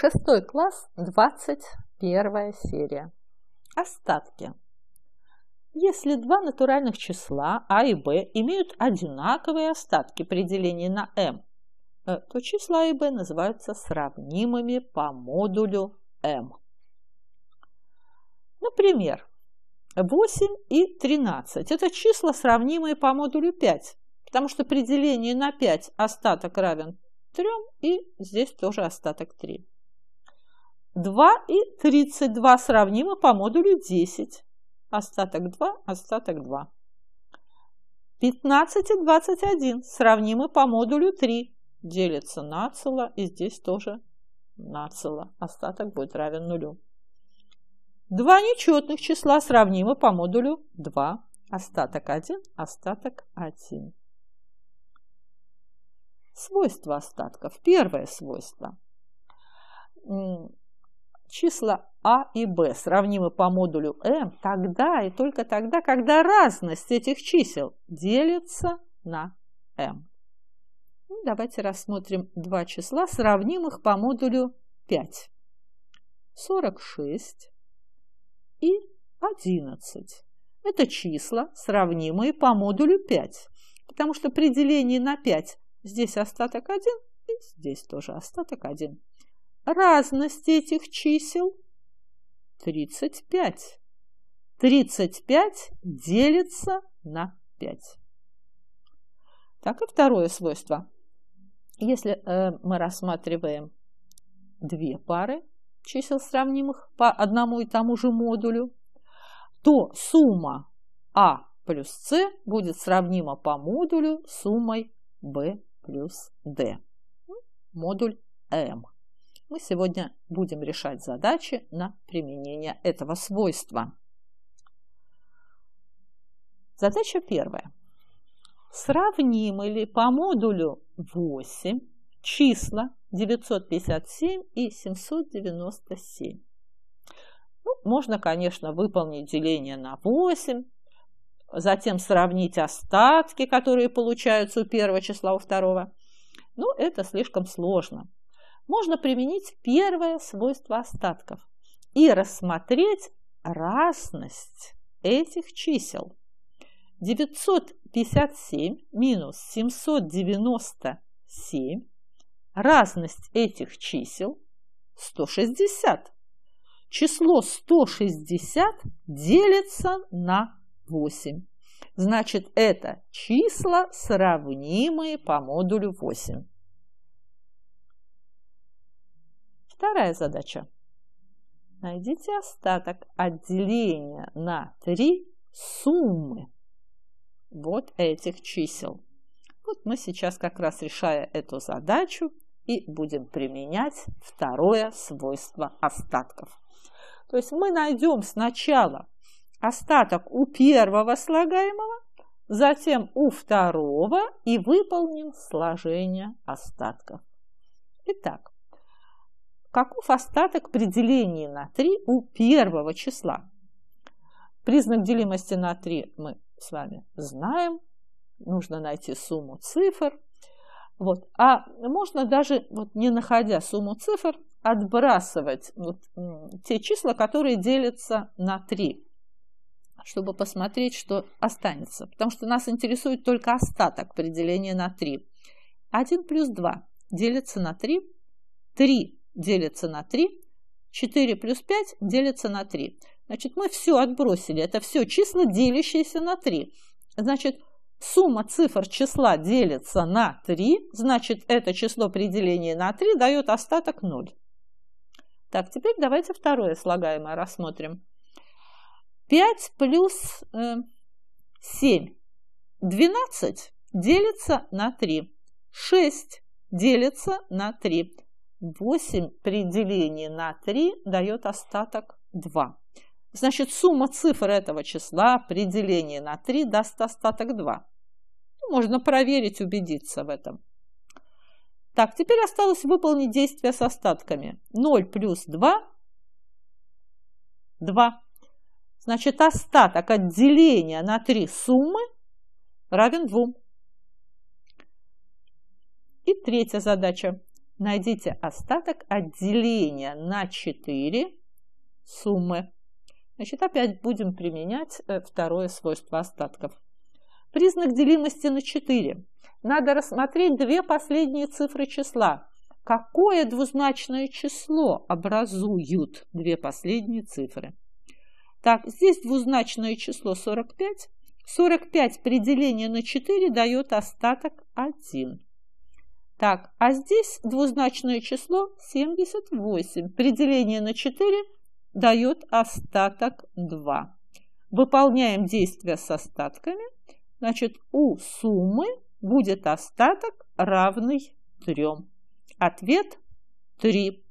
Шестой класс, 21 серия. Остатки. Если два натуральных числа А и Б имеют одинаковые остатки при делении на m, э, то числа А и Б называются сравнимыми по модулю m. Например, 8 и 13 – это числа, сравнимые по модулю 5, потому что при делении на 5 остаток равен 3, и здесь тоже остаток 3. 2 и 32 сравнимы по модулю 10. Остаток 2, остаток 2. 15 и 21 сравнимы по модулю 3. Делятся на цело и здесь тоже на цело. Остаток будет равен нулю. Два нечетных числа сравнимы по модулю 2. Остаток 1, остаток 1. Свойства остатков. Первое свойство – Числа А и Б сравнимы по модулю М тогда и только тогда, когда разность этих чисел делится на М. Ну, давайте рассмотрим два числа, сравнимых по модулю 5. 46 и 11. Это числа, сравнимые по модулю 5, потому что при делении на 5 здесь остаток 1 и здесь тоже остаток 1 разность этих чисел? 35. 35 делится на 5. Так и второе свойство. Если э, мы рассматриваем две пары чисел сравнимых по одному и тому же модулю, то сумма А плюс С будет сравнима по модулю суммой B плюс D. Модуль m мы сегодня будем решать задачи на применение этого свойства. Задача первая. Сравним или по модулю 8 числа 957 и 797? Ну, можно, конечно, выполнить деление на 8, затем сравнить остатки, которые получаются у первого числа, у второго. Но это слишком сложно можно применить первое свойство остатков и рассмотреть разность этих чисел. 957 минус 797 разность этих чисел 160. Число 160 делится на 8. Значит, это числа, сравнимые по модулю 8. Вторая задача. Найдите остаток от деления на три суммы вот этих чисел. Вот мы сейчас как раз решая эту задачу и будем применять второе свойство остатков. То есть мы найдем сначала остаток у первого слагаемого, затем у второго и выполним сложение остатков. Итак, каков остаток при делении на 3 у первого числа. Признак делимости на 3 мы с вами знаем. Нужно найти сумму цифр. Вот. А можно даже, вот, не находя сумму цифр, отбрасывать вот, те числа, которые делятся на 3, чтобы посмотреть, что останется. Потому что нас интересует только остаток при делении на 3. 1 плюс 2 делится на 3. 3 делится на 3, 4 плюс 5 делится на 3. Значит, мы все отбросили, это все числа, делящиеся на 3. Значит, сумма цифр числа делится на 3, значит, это число при делении на 3 дает остаток 0. Так, теперь давайте второе слагаемое рассмотрим. 5 плюс э, 7. 12 делится на 3. 6 делится на 3. 8 при делении на 3 дает остаток 2. Значит, сумма цифр этого числа при делении на 3 даст остаток 2. Ну, можно проверить, убедиться в этом. Так, теперь осталось выполнить действие с остатками. 0 плюс 2 – 2. Значит, остаток от деления на 3 суммы равен 2. И третья задача. Найдите остаток отделения на 4 суммы. Значит, опять будем применять э, второе свойство остатков. Признак делимости на 4. Надо рассмотреть две последние цифры числа. Какое двузначное число образуют две последние цифры? Так, здесь двузначное число 45. 45 при делении на 4 дает остаток 1. Так, а здесь двузначное число 78. При делении на 4 дает остаток 2. Выполняем действия с остатками. Значит, у суммы будет остаток, равный 3. Ответ 3.